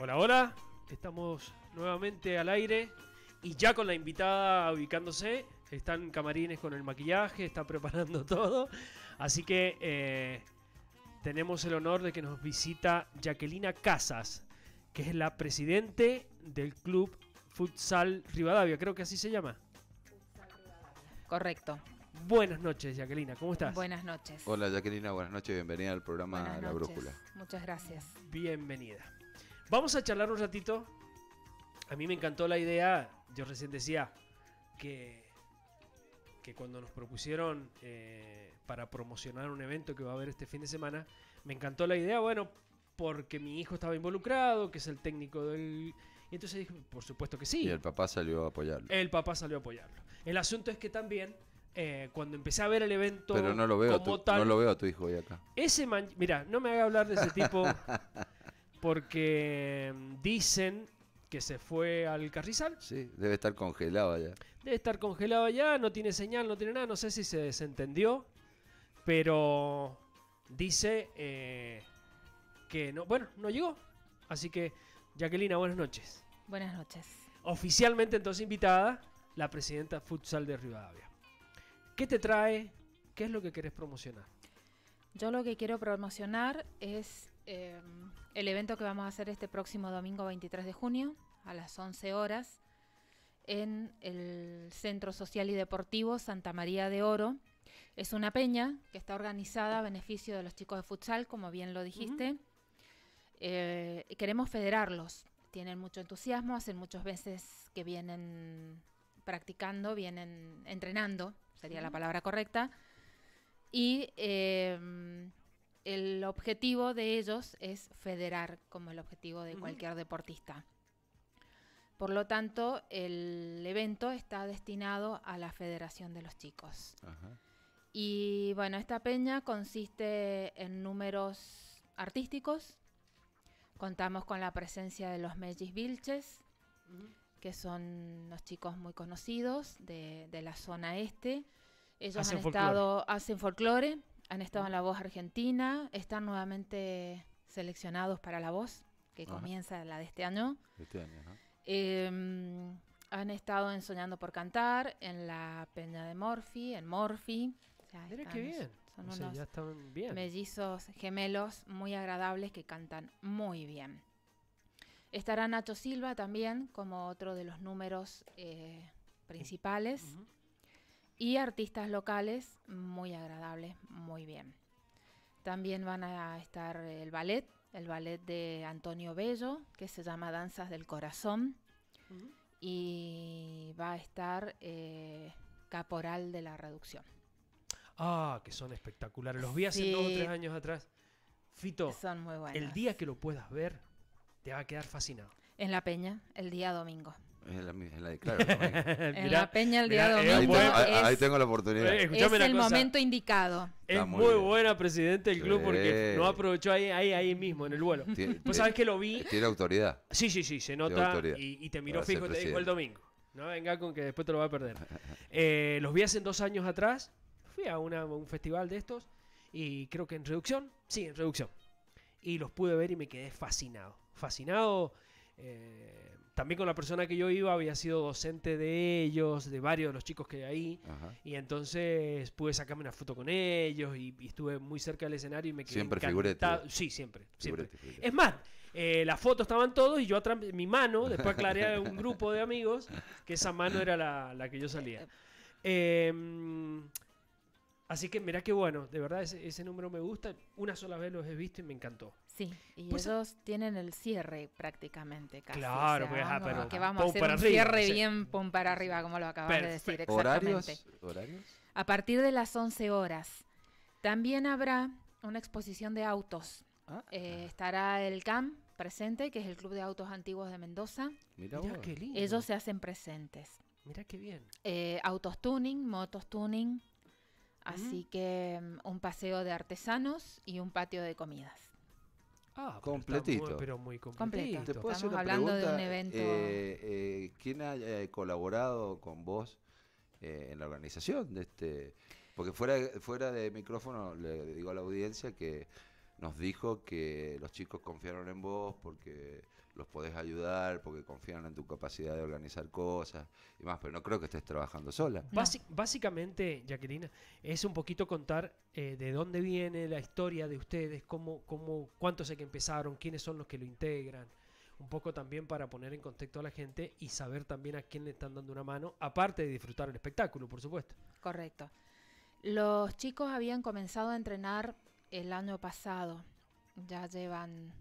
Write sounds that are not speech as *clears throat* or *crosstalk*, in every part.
Hola, hola. Estamos nuevamente al aire y ya con la invitada ubicándose. Están camarines con el maquillaje, está preparando *laughs* todo. Así que eh, tenemos el honor de que nos visita Jacquelina Casas, que es la presidente del club Futsal Rivadavia, creo que así se llama. Correcto. Buenas noches, Jaquelina, ¿cómo estás? Buenas noches. Hola, Jaquelina, buenas noches, bienvenida al programa La Brújula. Muchas gracias. Bienvenida. Vamos a charlar un ratito. A mí me encantó la idea. Yo recién decía que, que cuando nos propusieron eh, para promocionar un evento que va a haber este fin de semana, me encantó la idea, bueno, porque mi hijo estaba involucrado, que es el técnico del... Y entonces dije, por supuesto que sí. Y el papá salió a apoyarlo. El papá salió a apoyarlo. El asunto es que también eh, cuando empecé a ver el evento. Pero no lo veo, no lo veo a tu hijo hoy acá. Ese man, mira, no me haga hablar de ese tipo. *laughs* porque dicen que se fue al Carrizal. Sí, debe estar congelado allá. Debe estar congelado allá, no tiene señal, no tiene nada, no sé si se desentendió, pero dice eh, que no, bueno, no llegó. Así que, Jacqueline, buenas noches. Buenas noches. Oficialmente entonces invitada, la presidenta futsal de Rivadavia. ¿Qué te trae? ¿Qué es lo que querés promocionar? Yo lo que quiero promocionar es Em, el evento que vamos a hacer este próximo domingo 23 de junio a las 11 horas en el Centro Social y Deportivo Santa María de Oro. Es una peña que está organizada a beneficio de los chicos de futsal, como bien lo dijiste. Eh, queremos federarlos. Tienen mucho entusiasmo, hacen muchas veces que vienen practicando, vienen entrenando, sería la palabra correcta. Y eh, el objetivo de ellos es federar, como el objetivo de cualquier deportista. Por lo tanto, el evento está destinado a la Federación de los Chicos. Y bueno, esta peña consiste en números artísticos. Contamos con la presencia de los Mellis Vilches, que son los chicos muy conocidos de, la zona este. Ellos han estado, hacen folclore, han estado en La Voz Argentina, están nuevamente seleccionados para La Voz, que comienza la de este año. Este año em, han estado en Soñando por Cantar, en La Peña de Morphy, en Morphy. qué bien. Son unos mellizos gemelos muy agradables que cantan muy bien. Estará Nacho Silva también como otro de los números eh, principales y artistas locales muy agradables, muy bien. También van a estar el ballet, el ballet de Antonio Bello, que se llama Danzas del Corazón, y va a estar eh, Caporal de la Reducción. Ah, que son espectaculares. Los vi hace dos o tres años atrás. Fito, el día que lo puedas ver, te va a quedar fascinado. En La Peña, el día domingo. *laughs* En la, Peña el día domingo. Ahí, tengo la oportunidad. es el momento indicado. Es muy, buena presidente del club porque no aprovechó ahí, mismo en el vuelo. pues sabes que lo vi. Tiene autoridad. Sí, sí, sí, se nota. Y, te miró fijo te dijo el domingo. No venga con que después te lo va a perder. *laughs* Eh, los vi hace dos años atrás. Fui a un festival de estos y creo que en reducción. Sí, en reducción. Y los pude ver y me quedé fascinado. Fascinado. Eh, también con la persona que yo iba había sido docente de ellos, de varios de los chicos que hay ahí, y entonces pude sacarme una foto con ellos y, estuve muy cerca del escenario y me quedé Siempre figurete. Sí, siempre, siempre. Es más, eh, las fotos estaban todos y yo atrás, mi mano, después aclaré un grupo de amigos que esa mano era la, la que yo salía. *laughs* Eh, Así que mira qué bueno, de verdad ese, número me gusta. Una sola vez los he visto y me encantó. Sí, y ellos pues tienen el cierre prácticamente casi. Claro, pues, ah, vamos, que vamos a hacer un cierre bien pum para arriba, como lo acabas de decir. Exactamente. ¿Horarios? A partir de las 11 horas. También habrá una exposición de autos. Ah, ah. Eh, estará el CAM, presente, que es el Club de Autos Antiguos de Mendoza. Mirá, qué lindo. Ellos se hacen presentes. Mira qué bien. Eh, autos tuning, motos tuning, Así que mm, un paseo de artesanos y un patio de comidas. Ah, completito. Pero, muy, Estamos hablando de un evento. Eh, eh, ¿Quién ha eh, colaborado con vos en la organización de este? Porque fuera, fuera de micrófono le digo a la audiencia que nos dijo que los chicos confiaron en vos porque los podés ayudar porque confían en tu capacidad de organizar cosas y más, pero no creo que estés trabajando sola. básicamente, Jacqueline, es un poquito contar eh, de dónde viene la historia de ustedes, cómo, cómo, cuántos sé que empezaron, quiénes son los que lo integran. Un poco también para poner en contexto a la gente y saber también a quién le están dando una mano, aparte de disfrutar el espectáculo, por supuesto. Correcto. Los chicos habían comenzado a entrenar el año pasado. Ya llevan un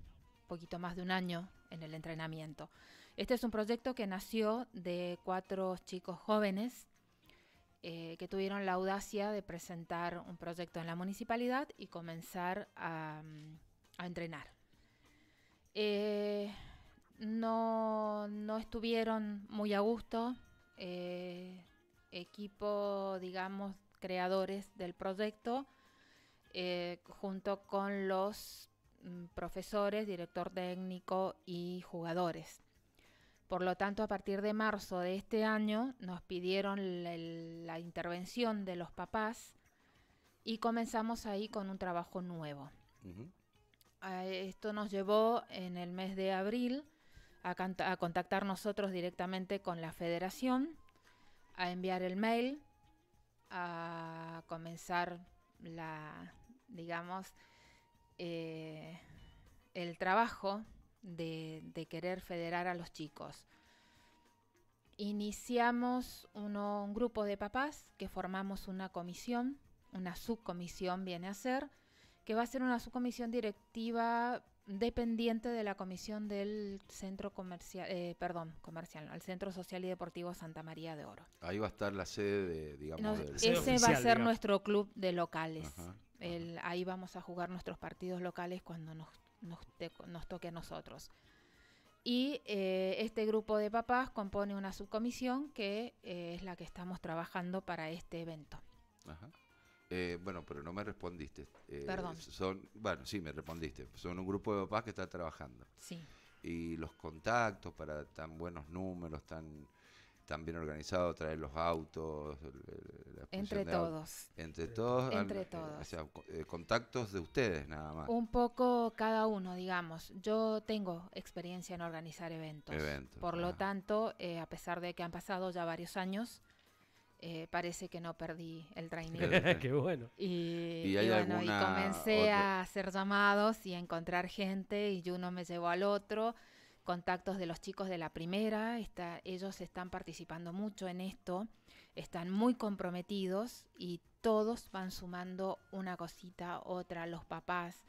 poquito más de un año en el entrenamiento. Este es un proyecto que nació de cuatro chicos jóvenes eh, que tuvieron la audacia de presentar un proyecto en la municipalidad y comenzar a, mm, entrenar. Eh, no, no, estuvieron muy a gusto. Eh, equipo, digamos, creadores del proyecto, junto con los Mm, profesores, director técnico y jugadores. Por lo tanto, a partir de marzo de este año nos pidieron la, intervención de los papás y comenzamos ahí con un trabajo nuevo. Esto nos llevó en el mes de abril a, a, contactar nosotros directamente con la federación, a enviar el mail, a comenzar la, digamos, eh, el trabajo de, querer federar a los chicos. Iniciamos un grupo de papás que formamos una comisión, una subcomisión viene a ser, que va a ser una subcomisión directiva dependiente de la comisión del centro comercial, eh, perdón, comercial, al Centro Social y Deportivo Santa María de Oro. Ahí va a estar la sede, de, digamos, Ese va a ser nuestro club de locales ahí vamos a jugar nuestros partidos locales cuando nos, nos, toque a nosotros. Y eh, este grupo de papás compone una subcomisión que eh, es la que estamos trabajando para este evento. Eh, bueno, pero no me respondiste. Perdón. Son, bueno, sí, me respondiste. Son un grupo de papás que está trabajando. Sí. Y los contactos para tan buenos números, tan también bien traer los autos. entre todos. entre todos. Entre eh, eh, contactos de ustedes nada más. Un poco cada uno, digamos. Yo tengo experiencia en organizar eventos. Por lo tanto, eh, a pesar de que han pasado ya varios años, parece que no perdí el training. *laughs* Qué bueno. Y, bueno, comencé a hacer llamados y a encontrar gente y uno me llevó al otro contactos de los chicos de la primera, ellos están participando mucho en esto, están muy comprometidos y todos van sumando una cosita, otra, los papás,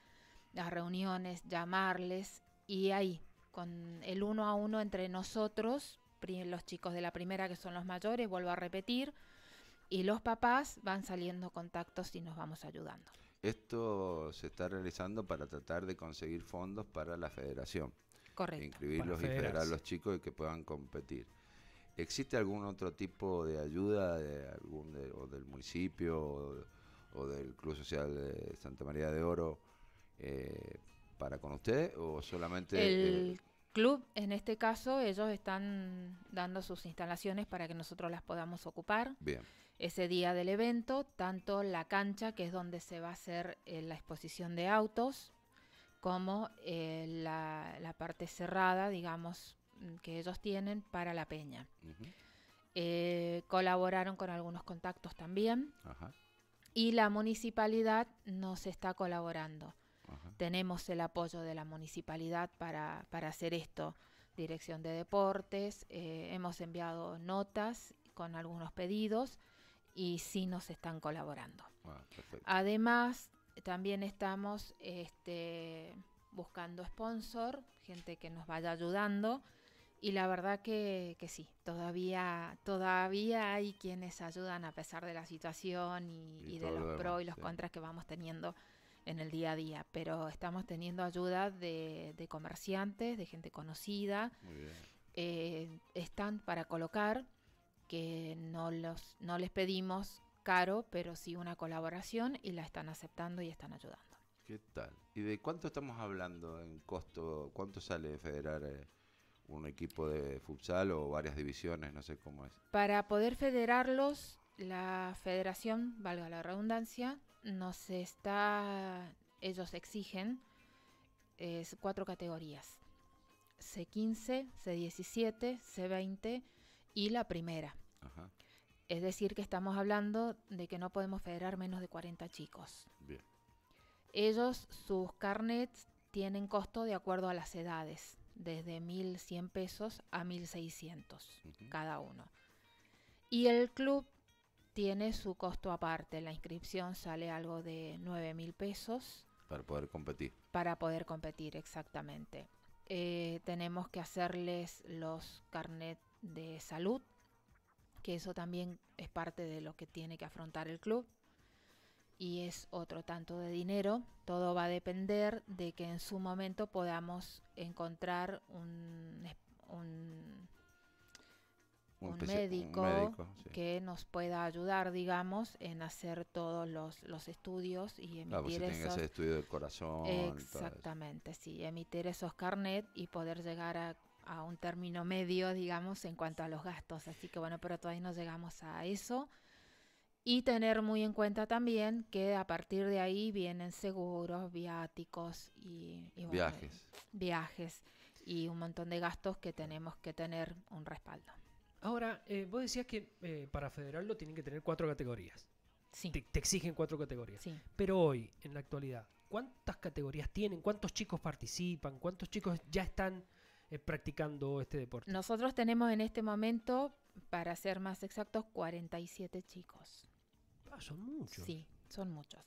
las reuniones, llamarles y ahí, con el uno a uno entre nosotros, los chicos de la primera que son los mayores, vuelvo a repetir, y los papás van saliendo contactos y nos vamos ayudando. Esto se está realizando para tratar de conseguir fondos para la federación. Correcto. inscribirlos y federar a los chicos y que puedan competir. ¿Existe algún otro tipo de ayuda de algún o del municipio o, del Club Social de Santa María de Oro eh, para con usted o solamente... El eh, club, en este caso, ellos están dando sus instalaciones para que nosotros las podamos ocupar. Bien. Ese día del evento, tanto la cancha, que es donde se va a hacer eh, la exposición de autos, como eh, la, la, parte cerrada, digamos, mm, que ellos tienen para la peña. Eh, colaboraron con algunos contactos también y la municipalidad nos está colaborando. Tenemos el apoyo de la municipalidad para, para hacer esto. Dirección de Deportes, eh, hemos enviado notas con algunos pedidos y sí nos están colaborando. Ah, Además, también estamos este, buscando sponsor, gente que nos vaya ayudando. Y la verdad que, que, sí, todavía, todavía hay quienes ayudan a pesar de la situación y, de los pros y los contras que vamos teniendo en el día a día. Pero estamos teniendo ayuda de, comerciantes, de gente conocida. Eh, están para colocar, que no, los, no les pedimos caro, pero sí una colaboración y la están aceptando y están ayudando. ¿Qué tal? ¿Y de cuánto estamos hablando en costo? ¿Cuánto sale federar eh, un equipo de futsal o varias divisiones? No sé cómo es. Para poder federarlos, la federación, valga la redundancia, nos está, ellos exigen es cuatro categorías. C15, C17, C20 y la primera. Ajá. Es decir, que estamos hablando de que no podemos federar menos de 40 chicos. Ellos, sus carnets tienen costo de acuerdo a las edades, desde 1.100 pesos a 1.600 cada uno. Y el club tiene su costo aparte, la inscripción sale algo de 9.000 pesos. Para poder competir. Para poder competir, exactamente. Eh, tenemos que hacerles los carnets de salud, que eso también es parte de lo que tiene que afrontar el club. Y es otro tanto de dinero. Todo va a depender de que en su momento podamos encontrar un, un, médico, que nos pueda ayudar, digamos, en hacer todos los, estudios y emitir esos... Que estudio del corazón. Exactamente, sí, emitir esos carnet y poder llegar a a un término medio, digamos, en cuanto a los gastos. Así que bueno, pero todavía no llegamos a eso. Y tener muy en cuenta también que a partir de ahí vienen seguros, viáticos y, viajes. Viajes y un montón de gastos que tenemos que tener un respaldo. Ahora, eh, vos decías que eh, para federarlo tienen que tener cuatro categorías. Sí. te exigen cuatro categorías. Sí. Pero hoy, en la actualidad, ¿cuántas categorías tienen? ¿Cuántos chicos participan? ¿Cuántos chicos ya están eh, practicando este deporte? Nosotros tenemos en este momento, para ser más exactos, 47 chicos. Ah, son muchos. Sí, son muchos.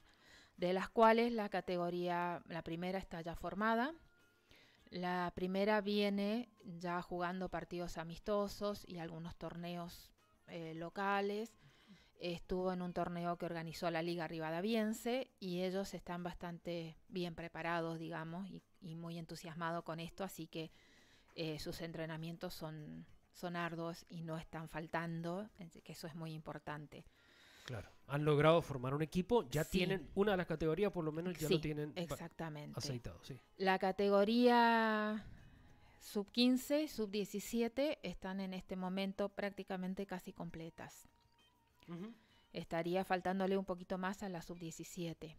De las cuales la categoría, la primera está ya formada. La primera viene ya jugando partidos amistosos y algunos torneos eh, locales estuvo en un torneo que organizó la Liga Rivadaviense y ellos están bastante bien preparados, digamos, y, y muy entusiasmados con esto, así que eh, sus entrenamientos son, son arduos y no están faltando, que eso es muy importante. Claro, han logrado formar un equipo, ya tienen una de las categorías, por lo menos ya lo tienen aceitado. Sí. La categoría sub 15, sub 17 están en este momento prácticamente casi completas. Estaría faltándole un poquito más a la sub 17.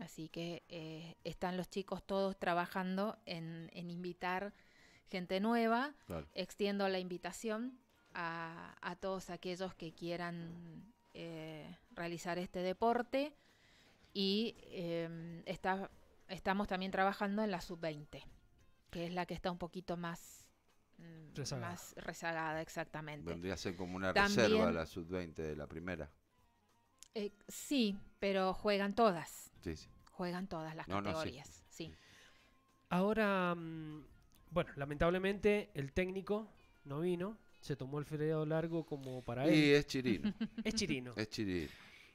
Así que eh, están los chicos todos trabajando en, en invitar gente nueva. Extiendo la invitación a, todos aquellos que quieran eh, realizar este deporte y em, está, estamos también trabajando en la sub-20, que es la que está un poquito más mm, rezagada, más rezagada exactamente. Vendría a ser como una reserva la sub-20 de la primera. Eh, sí, pero juegan todas. Sí, Juegan todas las categorías, sí. Ahora, mm, bueno, lamentablemente el técnico no vino, se tomó el feriado largo como para él. Y es chirino. *laughs* es chirino. Es chirino.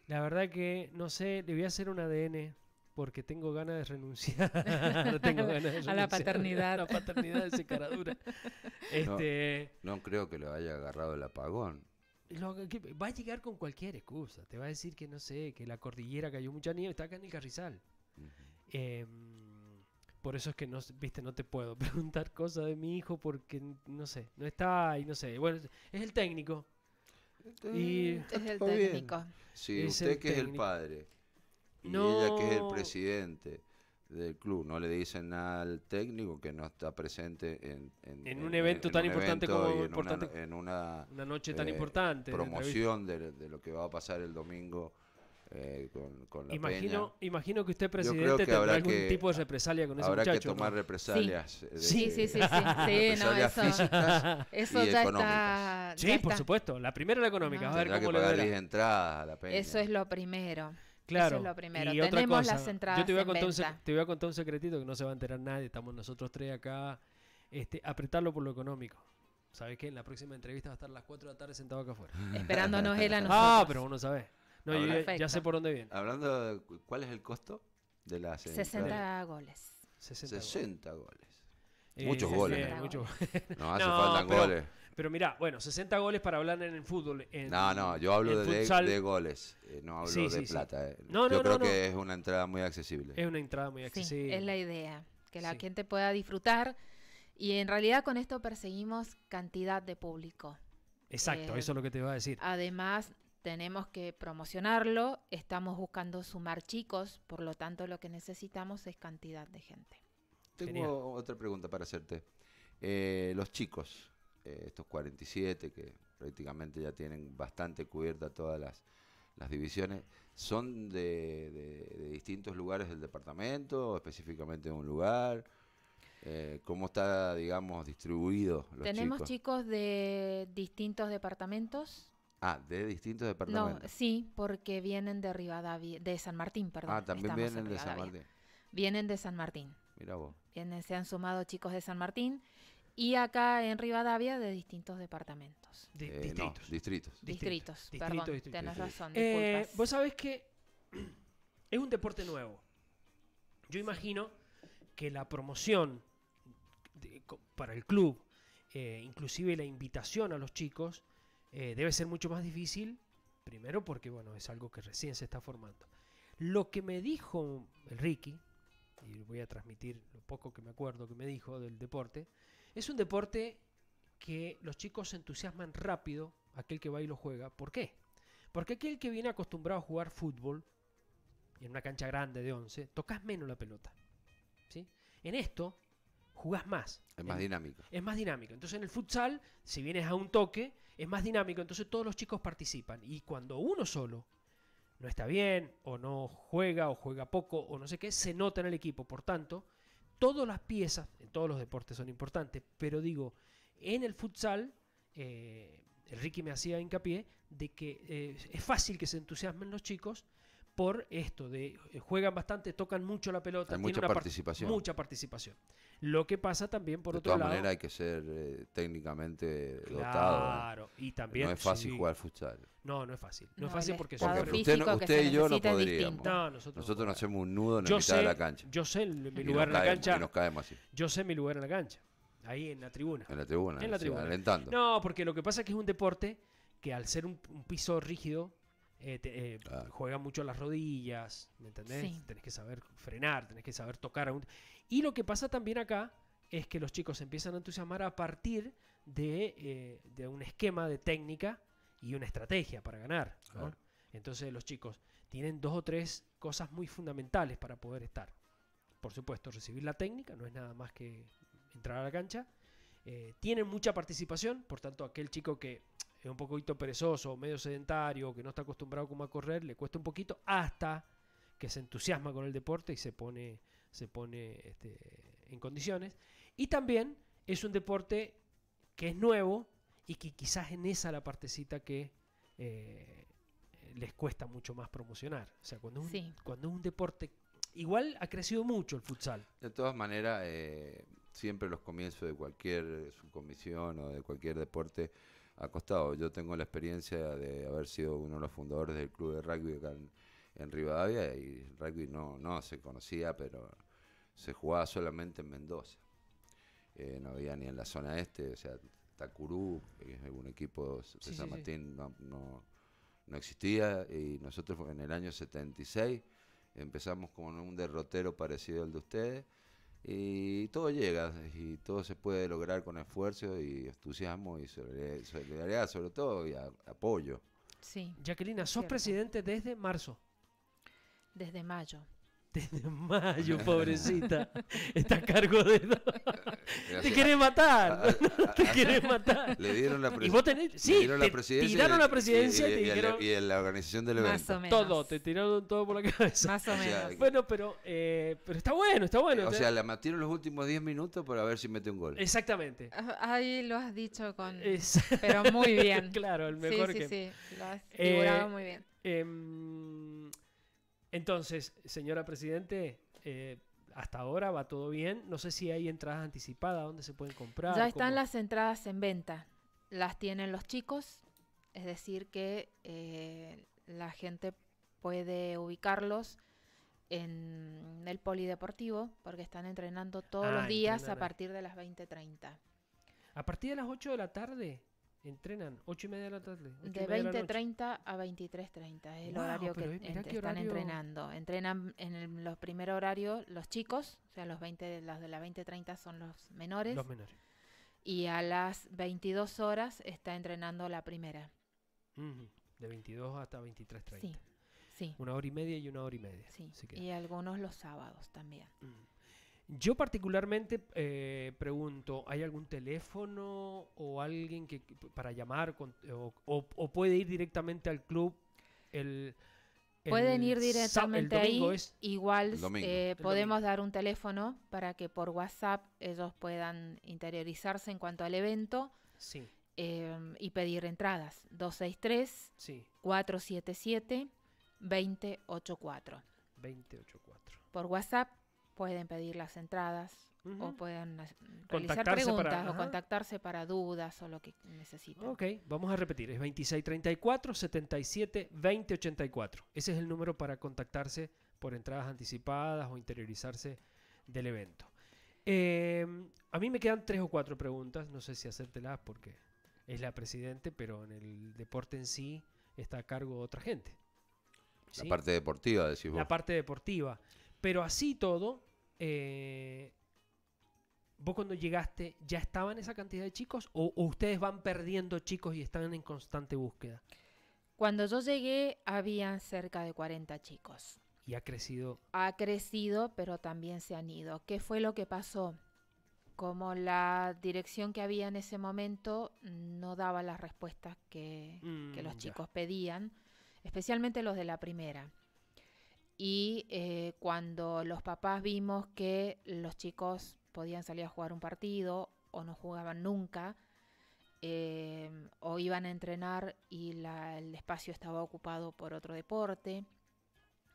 La verdad que, no sé, le voy a hacer un ADN porque tengo ganas de renunciar. *laughs* no tengo ganas de renunciar. a la paternidad. *laughs* A la paternidad de ese caradura. Este... No, creo que le haya agarrado el apagón. va a llegar con cualquier excusa. Te va a decir que, no sé, que la cordillera cayó mucha nieve. Está acá en el Carrizal. eh, por eso es que no, viste, no te puedo *laughs* preguntar cosas de mi hijo porque no sé, no está y no sé. Bueno, es el técnico. Y es el técnico. Sí, usted que es el padre y ella que es el presidente del club, no le dicen al técnico que no está presente en, un evento tan importante como importante, en una, noche tan eh, importante promoción de lo que va a pasar el domingo eh, con, la imagino, Imagino que usted, presidente, tendrá algún tipo de represalia con ese habrá Habrá que tomar represalias. Eh, sí. sí, sí, sí. *laughs* no, eso, *laughs* eso ya está. Sí, por supuesto. La primera la económica. A ver cómo que pagar las entradas a Eso es lo primero. Claro. Eso es lo primero. Tenemos las entradas. Yo te voy, a contar Un, te voy a contar un secretito que no se va a enterar nadie. Estamos nosotros tres acá. Este, apretarlo por lo económico. ¿Sabes qué? En la próxima entrevista va a estar a las 4 de la tarde sentado acá afuera. Esperándonos *laughs* él a ah, nosotros. Ah, pero uno sabe ya, sé por dónde viene. Hablando, ¿cuál es el costo de las 60 goles. 60, goles. Eh, muchos goles. no, hace *laughs* falta goles. Pero mira bueno, 60 goles para hablar en el fútbol. no, no, yo hablo de, goles, eh, no hablo de plata. Eh. yo creo que es una entrada muy accesible. Es una entrada muy accesible. es la idea, que la gente pueda disfrutar. Y en realidad con esto perseguimos cantidad de público. Exacto, eso es lo que te iba a decir. Además, tenemos que promocionarlo, estamos buscando sumar chicos, por lo tanto lo que necesitamos es cantidad de gente. Tengo otra pregunta para hacerte. Eh, los chicos, eh, estos 47 que prácticamente ya tienen bastante cubierta todas las, divisiones, ¿son de, distintos lugares del departamento, específicamente de un lugar? Eh, ¿Cómo está, digamos, distribuido los Tenemos chicos de distintos departamentos, Ah, de distintos departamentos. No, sí, porque vienen de Rivadavia, de San Martín, perdón. Ah, también vienen de San Martín. Vienen de San Martín. Mira vos. se han sumado chicos de San Martín y acá en Rivadavia de distintos departamentos. Eh, distritos. distritos. distritos. perdón, tenés eh, razón, eh, vos sabés que *clears throat* es un deporte nuevo. Yo imagino que la promoción para el club, inclusive la invitación a los chicos, eh, debe ser mucho más difícil, primero porque bueno, es algo que recién se está formando. Lo que me dijo el Ricky, y voy a transmitir lo poco que me acuerdo que me dijo del deporte, es un deporte que los chicos se entusiasman rápido, aquel que va y lo juega. ¿Por qué? Porque aquel que viene acostumbrado a jugar fútbol, en una cancha grande de 11, tocas menos la pelota. ¿sí? En esto, jugás más. Es más dinámico. Es más dinámico. Entonces en el futsal, si vienes a un toque, es más dinámico, entonces todos los chicos participan. Y cuando uno solo no está bien, o no juega, o juega poco, o no sé qué, se nota en el equipo. Por tanto, todas las piezas, en todos los deportes son importantes, pero digo, en el futsal, eh, Ricky me hacía hincapié de que eh, es fácil que se entusiasmen los chicos por esto de eh, juegan bastante, tocan mucho la pelota, hay mucha participación. mucha participación. Lo que pasa también por otro lado. De todas maneras hay que ser eh, técnicamente dotado. Claro, y también no es fácil jugar futsal. No, no es fácil. No, es fácil porque, son usted, usted y yo no podríamos. nosotros, no hacemos un nudo en la mitad de la cancha. Yo sé mi lugar en la cancha. Nos así. Yo sé mi lugar en la cancha. Ahí en la tribuna. En la tribuna. En la tribuna. alentando. No, porque lo que pasa es que es un deporte que al ser un piso rígido eh, eh, juega mucho las rodillas, ¿me entendés? Tenés que saber frenar, tenés que saber tocar. Y lo que pasa también acá es que los chicos empiezan a entusiasmar a partir de, eh, un esquema de técnica y una estrategia para ganar. Entonces los chicos tienen dos o tres cosas muy fundamentales para poder estar. Por supuesto, recibir la técnica, no es nada más que entrar a la cancha. tienen mucha participación, por tanto aquel chico que es un poquito perezoso, medio sedentario, que no está acostumbrado como a correr, le cuesta un poquito hasta que se entusiasma con el deporte y se pone, se pone este, en condiciones. Y también es un deporte que es nuevo y que quizás en esa la partecita que eh, les cuesta mucho más promocionar. O sea, cuando es un, cuando un deporte... Igual ha crecido mucho el futsal. De todas maneras, eh, siempre los comienzos de cualquier eh, subcomisión o de cualquier deporte acostado. Yo tengo la experiencia de haber sido uno de los fundadores del club de rugby acá en, Rivadavia y el rugby no, no se conocía, pero se jugaba solamente en Mendoza. Eh, no había ni en la zona este, o sea, Tacurú, algún un equipo de San Martín, no, existía y nosotros en el año 76 empezamos con un derrotero parecido al de ustedes y todo llega y todo se puede lograr con esfuerzo y entusiasmo y solidaridad sobre todo y apoyo. Sí. Jacqueline, sos presidente desde marzo. Desde mayo de mayo, *laughs* pobrecita. Está a cargo de. te quiere matar. *laughs* te quiere matar. Le dieron la, presidencia. ¿Y vos tenés... Sí, le dieron la presidencia. la y, en la organización del evento. Más o menos. Todo, te tiraron todo por la cabeza. Más o menos. bueno, eh, pero, está bueno, está bueno. O sea, la matieron los últimos 10 minutos para ver si mete un gol. Exactamente. Ah, ahí lo has dicho con. Pero muy bien. *laughs* claro, el mejor sí, sí, Sí, sí, lo has eh, figurado muy bien. Eh, entonces, señora Presidente, eh, hasta ahora va todo bien. No sé si hay entradas anticipadas, dónde se pueden comprar. Ya están las entradas en venta. Las tienen los chicos, es decir, que eh, la gente puede ubicarlos en el polideportivo porque están entrenando todos los ah, días a partir de las 20:30. A partir de las 8 de la tarde Entrenan 8 y media de la tarde. De 20.30 a 23.30 es el horario que están entrenando. Entrenan en los primer horario los chicos, o sea, los, 20, las de la 20.30 son los menores. Los menores. Y a las 22 horas está entrenando la primera. De 22 hasta 23.30. Sí, sí. Una hora y media y una hora y media. Sí. Y algunos los sábados también. Mm. Yo particularmente eh, pregunto, ¿hay algún teléfono o alguien que para llamar o, puede ir directamente al club Pueden ir directamente ahí. Igual eh, podemos dar un teléfono para que por WhatsApp ellos puedan interiorizarse en cuanto al evento. Sí. Eh, y pedir entradas. 263 477 2084. 2084. Por WhatsApp pueden pedir las entradas o pueden realizar preguntas o contactarse para dudas o lo que necesiten. Ok, vamos a repetir, es 2634 77 2084. Ese es el número para contactarse por entradas anticipadas o interiorizarse del evento. Em, a mí me quedan tres o cuatro preguntas, no sé si hacértelas porque es la presidente, pero en el deporte en sí está a cargo otra gente. La parte deportiva, decís vos. La parte deportiva. Pero así todo, eh, vos cuando llegaste, ¿ya estaban esa cantidad de chicos o, ustedes van perdiendo chicos y están en constante búsqueda? Cuando yo llegué, habían cerca de 40 chicos. ¿Y ha crecido? Ha crecido, pero también se han ido. ¿Qué fue lo que pasó? Como la dirección que había en ese momento no daba las respuestas que, mm, los chicos pedían, especialmente los de la primera y eh, cuando los papás vimos que los chicos podían salir a jugar un partido o no jugaban nunca, eh, o iban a entrenar y el espacio estaba ocupado por otro deporte,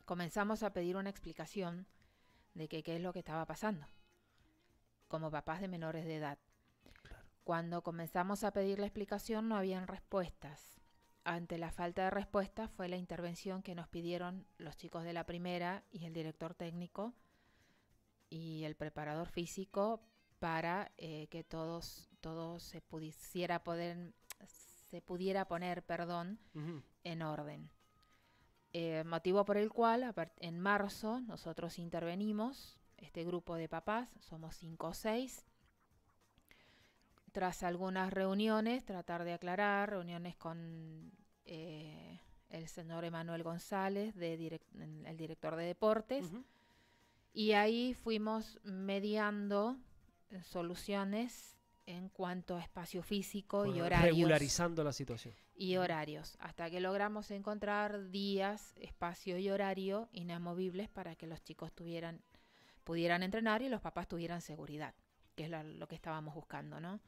comenzamos a pedir una explicación de que, qué es lo que estaba pasando, como papás de menores de edad. Cuando comenzamos a pedir la explicación no habían respuestas. Ante la falta de respuesta fue la intervención que nos pidieron los chicos de la primera y el director técnico y el preparador físico para eh, que todos, todos se pudiera poder se pudiera poner perdón en orden. Eh, motivo por el cual en marzo nosotros intervenimos, este grupo de papás, somos cinco o seis, tras algunas reuniones, tratar de aclarar, reuniones con eh, el señor Emanuel González, de el director de deportes, y ahí fuimos mediando eh, soluciones en cuanto a espacio físico y horarios. Regularizando la situación. Y horarios, hasta que logramos encontrar días, espacio y horario inamovibles para que los chicos tuvieran, pudieran entrenar y los papás tuvieran seguridad, que es lo que estábamos buscando, ¿no?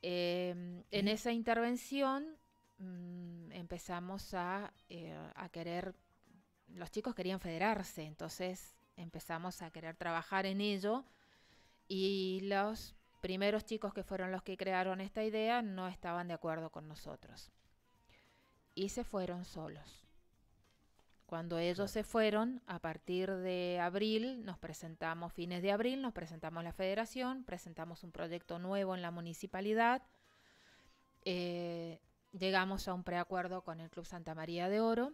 Em, en esa intervención mm, empezamos eh, a, querer, los chicos querían federarse, entonces empezamos a querer trabajar en ello y los primeros chicos que fueron los que crearon esta idea no estaban de acuerdo con nosotros y se fueron solos. Cuando ellos se fueron, a partir de abril, nos presentamos, fines de abril, nos presentamos la federación, presentamos un proyecto nuevo en la municipalidad, eh, llegamos a un preacuerdo con el Club Santa María de Oro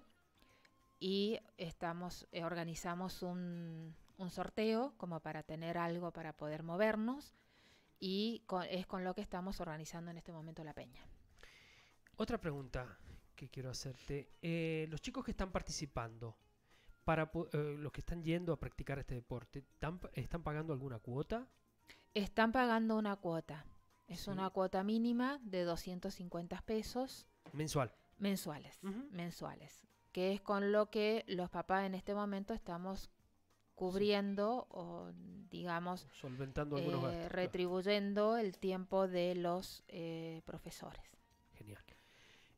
y estamos, eh, organizamos un, sorteo como para tener algo para poder movernos y es con lo que estamos organizando en este momento la peña. Otra pregunta que quiero hacerte. Eh, los chicos que están participando, para eh, los que están yendo a practicar este deporte, ¿están, pagando alguna cuota? Están pagando una cuota. Es una cuota mínima de 250 pesos. Mensual. Mensuales. Mensuales. Que es con lo que los papás en este momento estamos cubriendo o, digamos, solventando eh, retribuyendo el tiempo de los eh, profesores.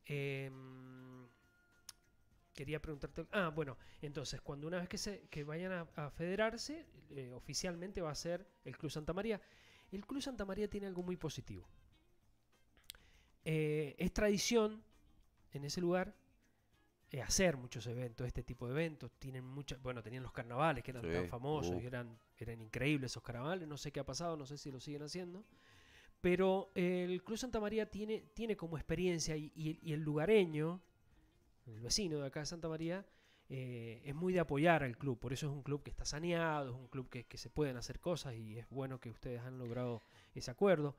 Eh, quería preguntarte. Ah, bueno, entonces, cuando una vez que, se, que vayan a, federarse, eh, oficialmente va a ser el Club Santa María. El Club Santa María tiene algo muy positivo. Eh, es tradición en ese lugar eh, hacer muchos eventos, este tipo de eventos. Tienen muchas, bueno, tenían los carnavales que eran tan famosos uh. eran, eran increíbles esos carnavales. No sé qué ha pasado, no sé si lo siguen haciendo. Pero el Club Santa María tiene, tiene como experiencia y, el lugareño, el vecino de acá de Santa María, eh, es muy de apoyar al club. Por eso es un club que está saneado, es un club que, se pueden hacer cosas y es bueno que ustedes han logrado ese acuerdo.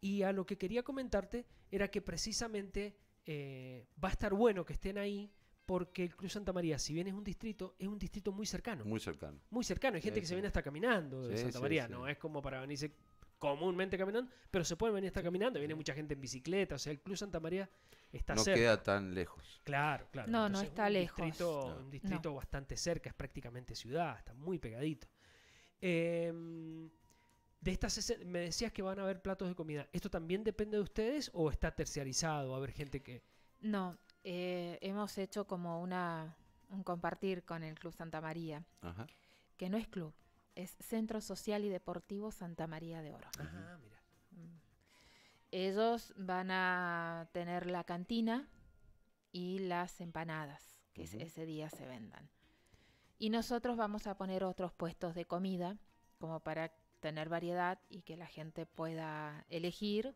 Y a lo que quería comentarte era que precisamente eh, va a estar bueno que estén ahí porque el Club Santa María, si bien es un distrito, es un distrito muy cercano. Muy cercano. Muy cercano. Hay gente que se viene hasta caminando de Santa María, ¿no? Es como para venirse comúnmente caminando, pero se pueden venir estar caminando, viene mucha gente en bicicleta, o sea, el Club Santa María está no cerca. No queda tan lejos. Claro, claro. No, no está lejos. Distrito, Un distrito bastante cerca, es prácticamente ciudad, está muy pegadito. Em, de estas me decías que van a haber platos de comida. ¿Esto también depende de ustedes o está terciarizado? ¿Va a haber gente que...? No, eh, hemos hecho como una, un compartir con el Club Santa María, que no es club, es Centro Social y Deportivo Santa María de Oro. Ajá, mira. Mm. Ellos van a tener la cantina y las empanadas que ese día se vendan. Y nosotros vamos a poner otros puestos de comida como para tener variedad y que la gente pueda elegir.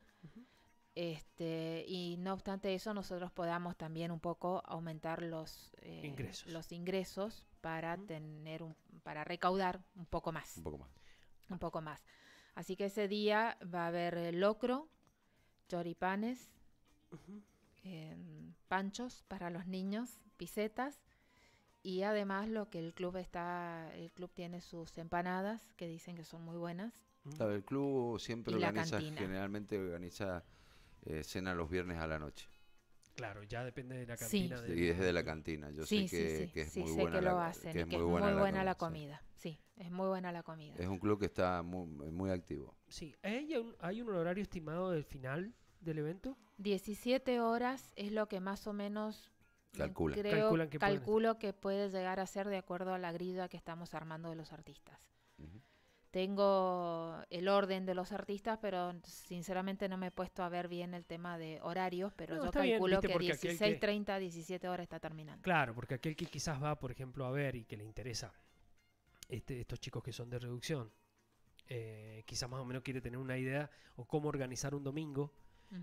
Este, y no obstante eso, nosotros podamos también un poco aumentar los, eh, ingresos. los ingresos para tener un, para recaudar un poco más. Un poco más. Un poco más. Así que ese día va a haber eh, locro, choripanes, em, panchos para los niños, pisetas y además lo que el club está, el club tiene sus empanadas que dicen que son muy buenas. Mm. el club siempre organiza, generalmente organiza eh, cena los viernes a la noche. Claro, ya depende de la cantina. Sí, es la cantina. Yo sé que, es muy buena. lo la, hacen, es, muy, buena la, comida. Sí. es muy buena la comida. Es un club que está muy, activo. Sí. ¿Hay un, ¿Hay un horario estimado del final del evento? 17 horas es lo que más o menos Calculan. calculo que puede llegar a ser de acuerdo a la grilla que estamos armando de los artistas. Tengo el orden de los artistas, pero sinceramente no me he puesto a ver bien el tema de horarios, pero yo calculo que 16.30, 17 horas está terminando. Claro, porque aquel que quizás va, por ejemplo, a ver y que le interesa este, estos chicos que son de reducción, eh, quizás más o menos quiere tener una idea o cómo organizar un domingo,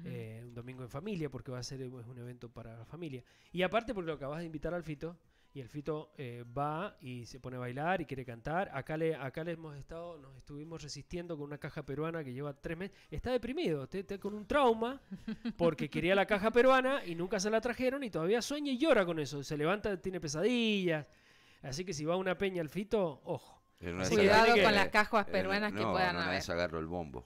eh, un domingo en familia, porque va a ser eh, un evento para la familia. Y aparte porque lo acabas de invitar al Fito, y el Fito eh, va y se pone a bailar y quiere cantar. Acá le, acá le hemos estado, nos estuvimos resistiendo con una caja peruana que lleva tres meses. Está deprimido, está, con un trauma *laughs* porque quería la caja peruana y nunca se la trajeron y todavía sueña y llora con eso. Se levanta, tiene pesadillas. Así que si va a una peña el Fito, ojo. Cuidado con las cajas peruanas que puedan no, agarro el bombo.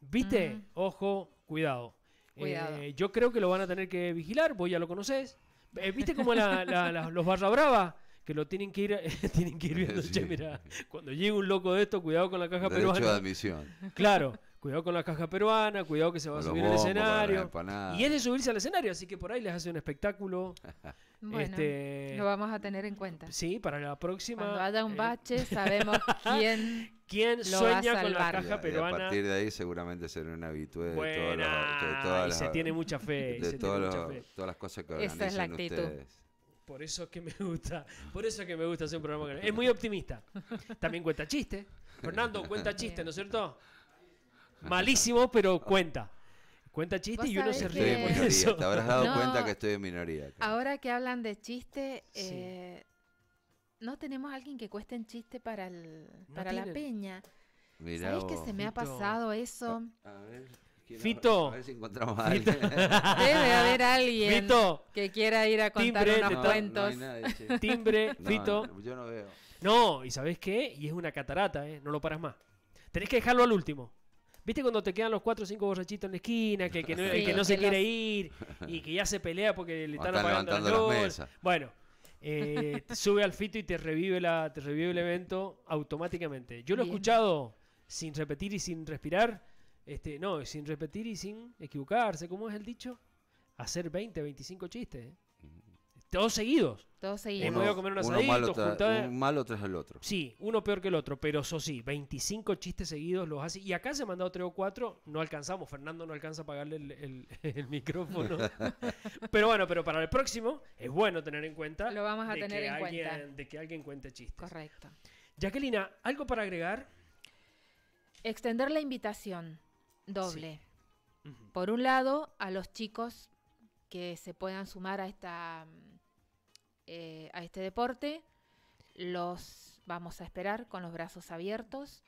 ¿Viste? Ojo, cuidado. Eh, yo creo que lo van a tener que vigilar, vos ya lo conocés. Eh, ¿Viste como los barra brava? Que lo tienen que ir, *laughs* tienen que ir viendo, che, cuando llegue un loco de esto, cuidado con la caja Derecho peruana. de admisión. Claro cuidado con la caja peruana, cuidado que se va a subir al escenario. Y es de subirse al escenario, así que por ahí les hace un espectáculo. *laughs* Este, lo vamos a tener en cuenta. Sí, para la próxima. Cuando haya un eh, bache, *laughs* sabemos quién. ¿Quién sueña con la caja peruana? a, partir de ahí seguramente será una habitué de, se tiene mucha fe. De todas las cosas que organizan Esa es la actitud. Ustedes. Por eso es que me gusta, por eso es que me gusta hacer un programa. Es muy optimista. También cuenta chiste. Fernando, cuenta chiste, ¿no es cierto? Malísimo, pero cuenta. Cuenta chiste y uno se ríe Te habrás dado cuenta que estoy en minoría. Ahora que hablan de chiste, eh, no tenemos a alguien que cueste en chiste para, la peña. Mirá ¿Sabés que se me ha pasado eso? A, ver. Fito. A ver si encontramos a alguien. *laughs* Debe haber alguien que quiera ir a contar unos cuentos. Timbre, Fito. yo no veo. No, ¿y sabés qué? Y es una catarata, ¿eh? No lo paras más. Tenés que dejarlo al último. ¿Viste cuando te quedan los cuatro o cinco borrachitos en la esquina, que, que no, *laughs* se quiere ir y que ya se pelea porque le están, apagando la luz? bueno, eh, sube al fito y te revive, la, te revive el evento automáticamente. Yo lo he escuchado sin repetir y sin respirar. Este, no, sin repetir y sin equivocarse, ¿cómo es el dicho? Hacer 20, 25 chistes. ¿eh? Todos seguidos. Todos seguidos. Hemos ido a comer malo Un malo tras el otro. Sí, uno peor que el otro, pero eso sí, 25 chistes seguidos los hace. Y acá se han mandado tres o cuatro. no alcanzamos. Fernando no alcanza a pagarle *laughs* el, micrófono. *laughs* pero bueno, pero para el próximo es bueno tener en cuenta. Lo vamos a tener en cuenta. De que alguien cuente chistes. Correcto. Jacquelina, ¿algo para agregar? Extender la invitación doble. Por un lado, a los chicos que se puedan sumar a, esta, mm, eh, a este deporte. Los vamos a esperar con los brazos abiertos,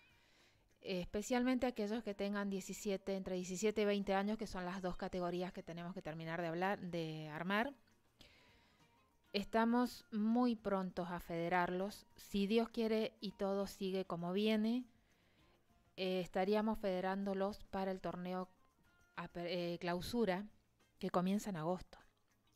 especialmente aquellos que tengan 17, entre 17 y 20 años, que son las dos categorías que tenemos que terminar de, hablar, de armar. Estamos muy prontos a federarlos. Si Dios quiere y todo sigue como viene, eh, estaríamos federándolos para el torneo eh, clausura que comienza en agosto.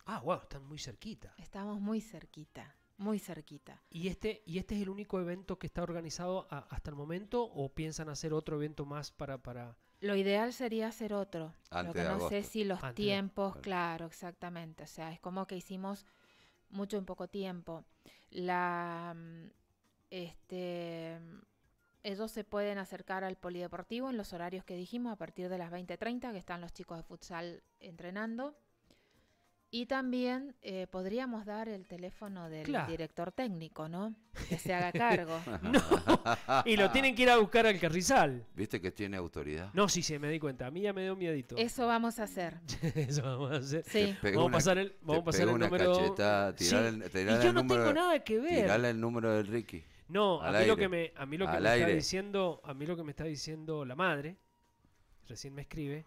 Ah, wow, están muy cerquita. Estamos muy cerquita, muy cerquita. ¿Y este, y este es el único evento que está organizado hasta el momento o piensan hacer otro evento más para... para... Lo ideal sería hacer otro. Antes no sé si los tiempos, claro, exactamente. O sea, es como que hicimos mucho en poco tiempo. La... Mm, este, ellos se pueden acercar al polideportivo en los horarios que dijimos, a partir de las 20.30, que están los chicos de futsal entrenando. Y también eh, podríamos dar el teléfono del director técnico, ¿no? Que se haga cargo. *laughs* Y lo tienen que ir a buscar al carrizal. ¿Viste que tiene autoridad? No, sí, sí, me di cuenta. A mí ya me dio miedito. Eso vamos a hacer. *laughs* Eso vamos a hacer. Sí. Vamos a pasar el, número. y yo no tengo nada que ver. Tirarle el número del Ricky. No, a mí, lo que me, a mí lo que me está diciendo, a mí lo que me está diciendo la madre, recién me escribe,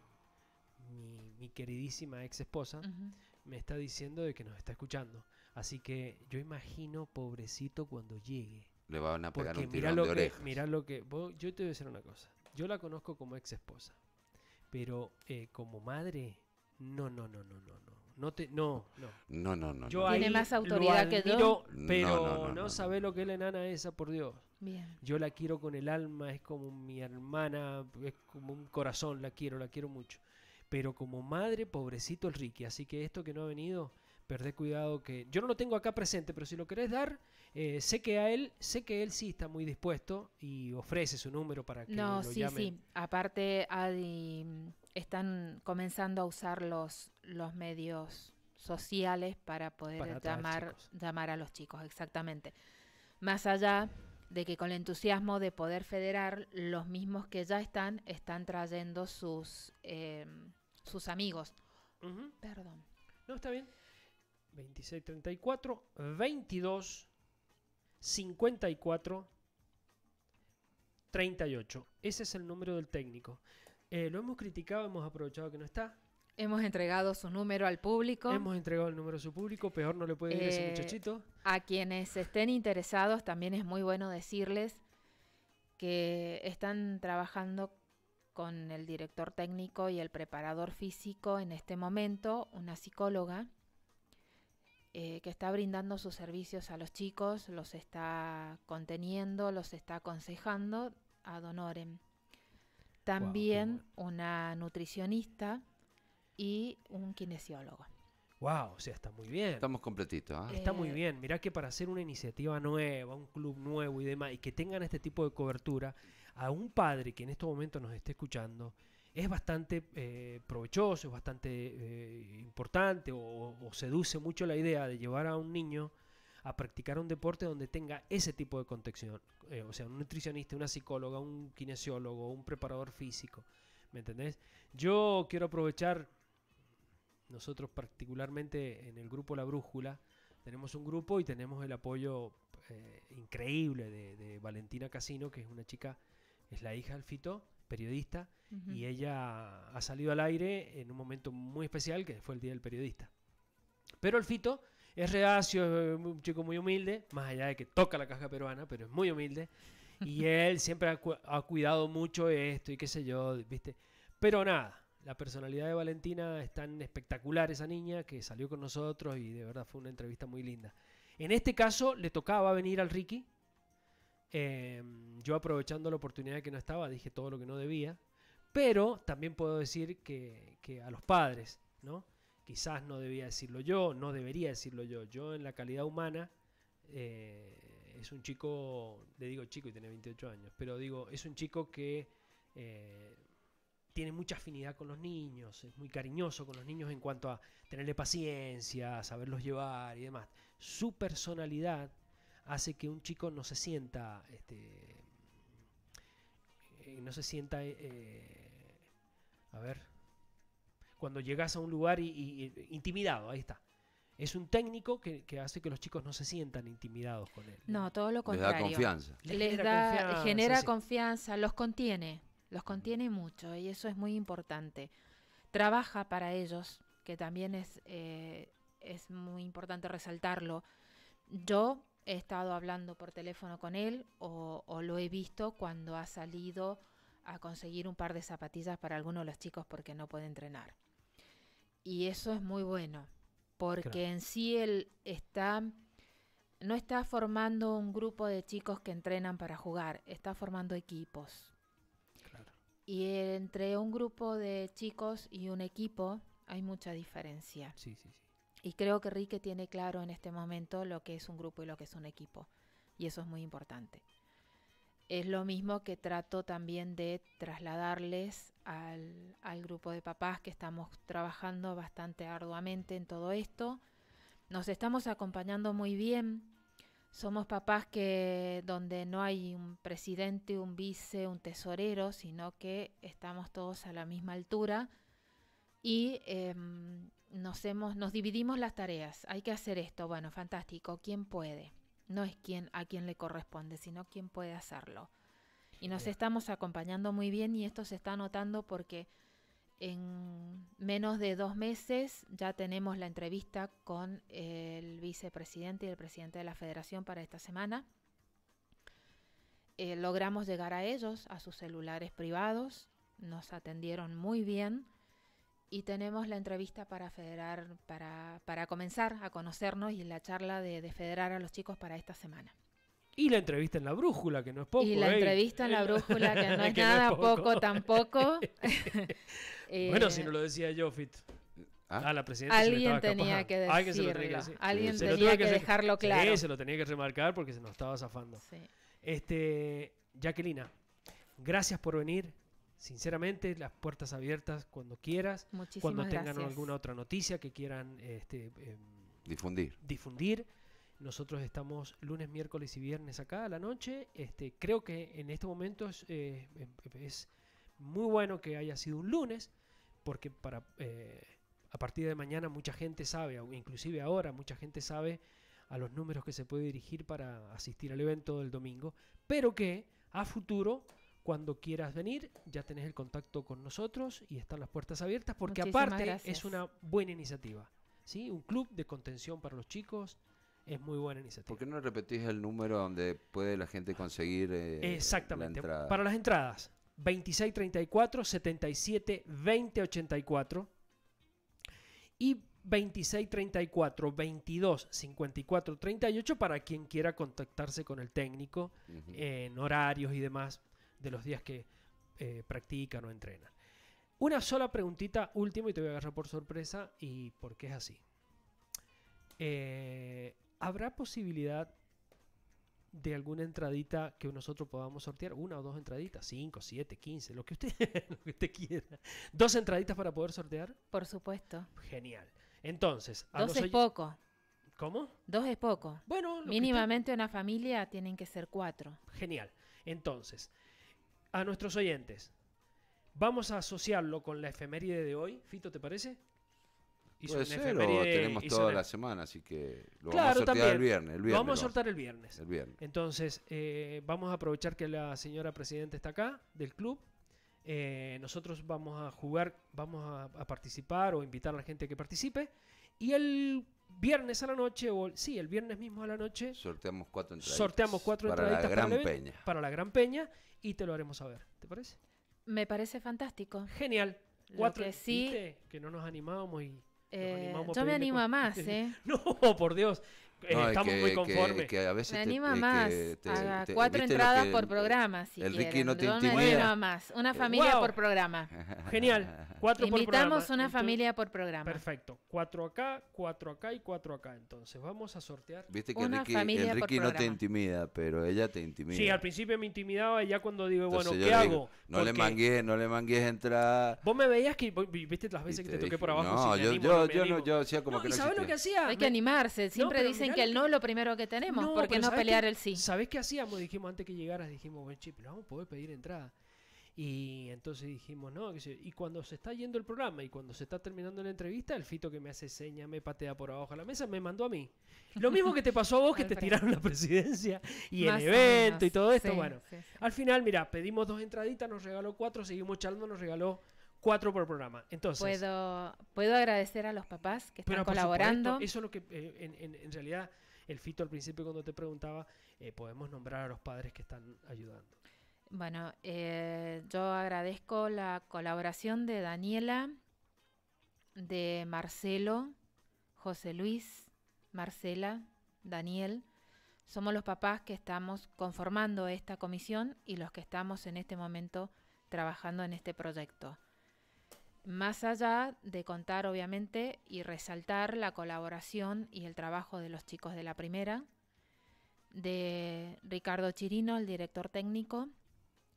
mi, queridísima ex esposa, me está diciendo de que nos está escuchando. Así que yo imagino, pobrecito, cuando llegue. Le van a pegar un tirón lo de que, orejas. Mirá lo que. yo te voy a decir una cosa. Yo la conozco como ex esposa. Pero eh, como madre. no, no, no, no, no no te, no, no. No, no, Tiene más autoridad que yo. Pero no, no, sabe lo que es la enana esa, por Dios. Bien. Yo la quiero con el alma, es como mi hermana, es como un corazón, la quiero, la quiero mucho. Pero como madre, pobrecito el Ricky. Así que esto que no ha venido, perdé cuidado que. Yo no lo tengo acá presente, pero si lo querés dar, eh, sé que a él, sé que él sí está muy dispuesto y ofrece su número para que no, lo sí, sí. Aparte, Adi están comenzando a usar los, los medios sociales para poder llamar, llamar a los chicos, exactamente. Más allá de que con el entusiasmo de poder federar, los mismos que ya están, están trayendo sus, eh, sus amigos. Perdón. No, está bien. 26, 34, 22, 54, 38. Ese es el número del técnico. Eh, lo hemos criticado, hemos aprovechado que no está. Hemos entregado su número al público. Hemos entregado el número a su público, peor no le puede ir a ese eh, muchachito. A quienes estén interesados también es muy bueno decirles que están trabajando con el director técnico y el preparador físico en este momento, una psicóloga eh, que está brindando sus servicios a los chicos, los está conteniendo, los está aconsejando a Donoren. También una nutricionista y un kinesiólogo. Wow, o sea, está muy bien. Estamos completitos. ¿ah? Está muy eh, bien. Mirá que para hacer una iniciativa nueva, un club nuevo y demás, y que tengan este tipo de cobertura, a un padre que en estos momentos nos esté escuchando, es bastante eh, provechoso, es bastante eh, importante o, seduce mucho la idea de llevar a un niño a practicar un deporte donde tenga ese tipo de contexto, eh, o sea, un nutricionista, una psicóloga, un kinesiólogo, un preparador físico. ¿Me entendés? Yo quiero aprovechar, nosotros particularmente en el grupo La Brújula, tenemos un grupo y tenemos el apoyo eh, increíble de, Valentina Casino, que es una chica, es la hija del Fito, periodista, y ella ha salido al aire en un momento muy especial, que fue el Día del Periodista. Pero el Fito es reacio, es eh, un chico muy humilde, más allá de que toca la caja peruana, pero es muy humilde. Y *laughs* él siempre ha, cuidado mucho esto y qué sé yo, ¿viste? Pero nada, la personalidad de Valentina es tan espectacular esa niña que salió con nosotros y de verdad fue una entrevista muy linda. En este caso le tocaba venir al Ricky. Em, yo aprovechando la oportunidad que no estaba dije todo lo que no debía. Pero también puedo decir que a los padres, ¿no? quizás no debía decirlo yo, no debería decirlo yo. Yo en la calidad humana eh, es un chico, le digo chico y tiene 28 años, pero digo, es un chico que eh, tiene mucha afinidad con los niños, es muy cariñoso con los niños en cuanto a tenerle paciencia, saberlos llevar y demás. Su personalidad hace que un chico no se sienta, este, eh, no se sienta, a ver, cuando llegas a un lugar y, intimidado, ahí está. Es un técnico que, hace que los chicos no se sientan intimidados con él. No, todo lo contrario. Les da confianza. Les, da, confianza, genera confianza, los contiene, los contiene mucho y eso es muy importante. Trabaja para ellos, que también es, eh, es muy importante resaltarlo. Yo he estado hablando por teléfono con él o, o, lo he visto cuando ha salido a conseguir un par de zapatillas para algunos de los chicos porque no puede entrenar. Y eso es muy bueno, porque en sí él está, no está formando un grupo de chicos que entrenan para jugar, está formando equipos. Y entre un grupo de chicos y un equipo hay mucha diferencia. Y creo que Rique tiene claro en este momento lo que es un grupo y lo que es un equipo. Y eso es muy importante es lo mismo que trato también de trasladarles al, grupo de papás que estamos trabajando bastante arduamente en todo esto. Nos estamos acompañando muy bien. Somos papás que donde no hay un presidente, un vice, un tesorero, sino que estamos todos a la misma altura y em, nos, hemos, nos dividimos las tareas. Hay que hacer esto. Bueno, fantástico. ¿Quién puede? no es a quien le corresponde, sino quien puede hacerlo. Y nos estamos acompañando muy bien y esto se está notando porque en menos de dos meses ya tenemos la entrevista con el vicepresidente y el presidente de la federación para esta semana. Eh, logramos llegar a ellos, a sus celulares privados, nos atendieron muy bien y tenemos la entrevista para federar, para, para comenzar a conocernos y la charla de, federar a los chicos para esta semana. Y la entrevista en la brújula, que no es poco. Y la ¿eh? entrevista en la eh, brújula, que *laughs* no es nada poco. tampoco. *laughs* Eh, bueno, si no lo decía yo, Fit. A ¿Ah? ah, la presidenta alguien *laughs* tenía que decirlo. Alguien, tenía que, dejarlo claro. Sí, se lo tenía que remarcar porque se nos estaba zafando. Este, Jacquelina, gracias por venir sinceramente, las puertas abiertas cuando quieras. cuando tengan alguna otra noticia que quieran este, em, difundir. difundir. Nosotros estamos lunes, miércoles y viernes acá a la noche. Este, creo que en este momento es, eh, em, em, muy bueno que haya sido un lunes, porque para eh, a partir de mañana mucha gente sabe, inclusive ahora mucha gente sabe a los números que se puede dirigir para asistir al evento del domingo, pero que a futuro cuando quieras venir, ya tenés el contacto con nosotros y están las puertas abiertas porque aparte es una buena iniciativa. ¿sí? Un club de contención para los chicos es muy buena iniciativa. ¿Por qué no repetís el número donde puede la gente conseguir eh, Exactamente. para las entradas, 2634 77 20 y 2634 22 54 38 para quien quiera contactarse con el técnico eh, en horarios y demás de los días que eh, practican o entrenan. Una sola preguntita última y te voy a agarrar por sorpresa y porque es así. Eh, ¿Habrá posibilidad de alguna entradita que nosotros podamos sortear? Una o dos entraditas, cinco, siete, quince, lo que usted, *laughs* usted quiera. ¿Dos entraditas para poder sortear? Por supuesto. Genial. Entonces, dos es poco. ¿Cómo? Dos es poco. Bueno, mínimamente una familia tienen que ser cuatro. Genial. Entonces, a nuestros oyentes. Vamos a asociarlo con la efeméride de hoy. Fito, ¿te parece? Puede ser, tenemos e- toda la semana, así que lo claro, vamos a sortear el viernes. El vamos a sortear el viernes. El viernes. Entonces, eh, vamos a aprovechar que la señora presidenta está acá del club. Eh, nosotros vamos a jugar, vamos a, participar o invitar a la gente que participe. Y el viernes a la noche, o sí, el viernes mismo a la noche, sorteamos cuatro entradas. Sorteamos cuatro para la Gran Peña. Para la Gran Peña y te lo haremos saber. ¿Te parece? Me parece fantástico. Genial. Cuatro. Que sí. Que no nos animamos y. Eh, yo me animo a más, ¿eh? *laughs* no, por Dios. Eh, estamos muy conformes. Que, a veces me anima te, más. cuatro entradas por programa, si no te Yo más. Una eh, familia por programa. Genial. Invitamos una familia por programa. Perfecto. Cuatro acá, cuatro acá y cuatro acá. Entonces vamos a sortear. Viste que por programa familia Enrique no te intimida, pero ella te intimida. Sí, al principio me intimidaba y ya cuando digo, bueno, ¿qué hago? no le mangues, no le mangues entrada Vos me veías que, viste las veces que te toqué por abajo. No, yo, yo, yo, no, yo hacía como no, que no. sabes lo que hacía? Hay que animarse. Siempre dicen que el no es lo primero que tenemos. porque no pelear el sí? sabes qué hacíamos? Dijimos antes que llegaras, dijimos, bueno, chip, no vamos a poder pedir entrada. Y entonces dijimos, no, Y cuando se está yendo el programa y cuando se está terminando la entrevista, el fito que me hace seña, me patea por abajo a la mesa, me mandó a mí. Lo mismo que te pasó a vos, que *laughs* te tiraron la presidencia y el evento y todo esto. bueno, al final, mira, pedimos dos entraditas, nos regaló cuatro, seguimos charlando, nos regaló cuatro por programa. Entonces. Puedo, puedo agradecer a los papás que están colaborando. eso es lo que eh, en, en, realidad el Fito al principio cuando te preguntaba, eh, podemos nombrar a los padres que están ayudando. Bueno, eh, yo agradezco la colaboración de Daniela, de Marcelo, José Luis, Marcela, Daniel. Somos los papás que estamos conformando esta comisión y los que estamos en este momento trabajando en este proyecto. Más allá de contar, obviamente, y resaltar la colaboración y el trabajo de los chicos de la primera, de Ricardo Chirino, el director técnico,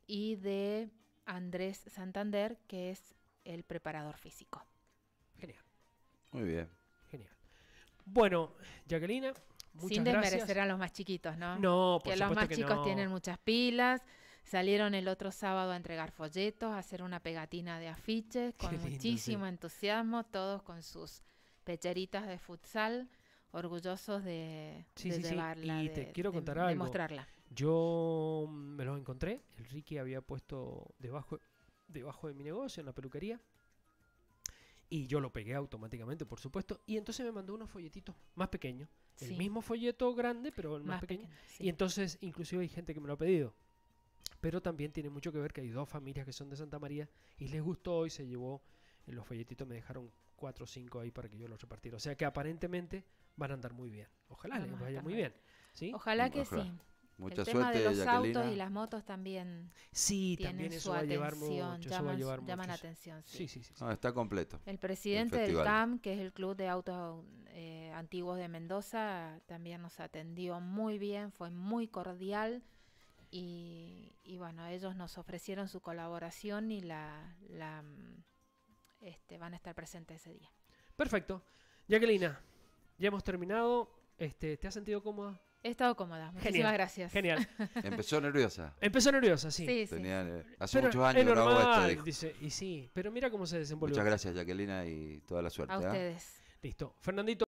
y de Andrés Santander, que es el preparador físico. Genial. Muy bien. Genial. Bueno, Jacqueline, muchas Sin desmerecer a los más chiquitos, ¿no? No, por Que los más chicos tienen muchas pilas. Salieron el otro sábado a entregar folletos, a hacer una pegatina de afiches, con muchísimo entusiasmo, todos con sus pecheritas de futsal orgullosos de, llevarla, Y te quiero contar algo. De mostrarla. Yo mm, me los encontré, el Ricky había puesto debajo, debajo de mi negocio, en la peluquería, y yo lo pegué automáticamente, por supuesto, y entonces me mandó unos folletitos más pequeños, el mismo folleto grande, pero más, pequeño, y entonces inclusive hay gente que me lo ha pedido, pero también tiene mucho que ver que hay dos familias que son de Santa María y les gustó y se llevó eh, los folletitos me dejaron cuatro o cinco ahí para que yo los repartiera. O sea que aparentemente van a andar muy bien. Ojalá les vaya muy bien. ¿Sí? Ojalá que sí. Mucha el tema suerte, de los autos y las motos también sí, tienen también eso su atención, llaman, atención. Sí. Sí, sí, está completo. El presidente del CAM, que es el Club de Autos eh, Antiguos de Mendoza, también nos atendió muy bien, fue muy cordial. Y, bueno, ellos nos ofrecieron su colaboración y la, mm, este, van a estar presentes ese día. Perfecto. Jacqueline, ya hemos terminado. Este, ¿Te has sentido cómoda? He estado cómoda. Muchísimas gracias. Genial. *laughs* Empezó nerviosa. Empezó nerviosa, sí. sí, sí. Eh, hace muchos años es esto, dice, y sí, pero mira cómo se desenvolvió. Muchas gracias, Jacqueline y toda la suerte. A ¿eh? ustedes. Listo. Fernandito.